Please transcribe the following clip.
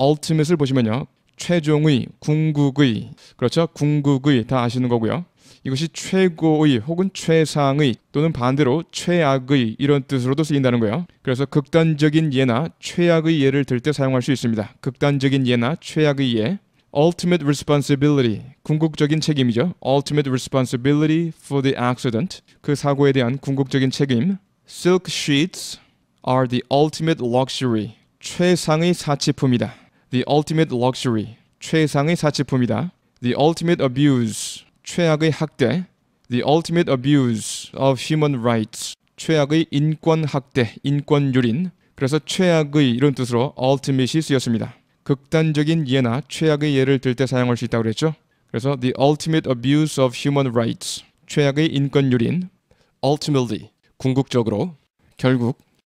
ultimate을 보시면요. 최종의, 궁극의, 그렇죠? 궁극의 다 아시는 거고요. 이것이 최고의 혹은 최상의 또는 반대로 최악의 이런 뜻으로도 쓰인다는 거예요. 그래서 극단적인 예나 최악의 예를 들 때 사용할 수 있습니다. 극단적인 예나 최악의 예. ultimate responsibility 궁극적인 책임이죠. ultimate responsibility for the accident 그 사고에 대한 궁극적인 책임. silk sheets are the ultimate luxury 최상의 사치품이다. The ultimate luxury. 최상의 사치품이다. The ultimate abuse. 최악의 학대. The ultimate abuse of human rights. 최악의 인권 학대, 인권 유린. 그래서 최악의 이런 뜻으로 ultimate이 쓰였습니다. 극단적인 예나 최악의 예를 들 때 사용할 수 있다고 그랬죠. 그래서 the ultimate abuse of human rights. 최악의 인권 유린. ultimately 궁극적으로 결국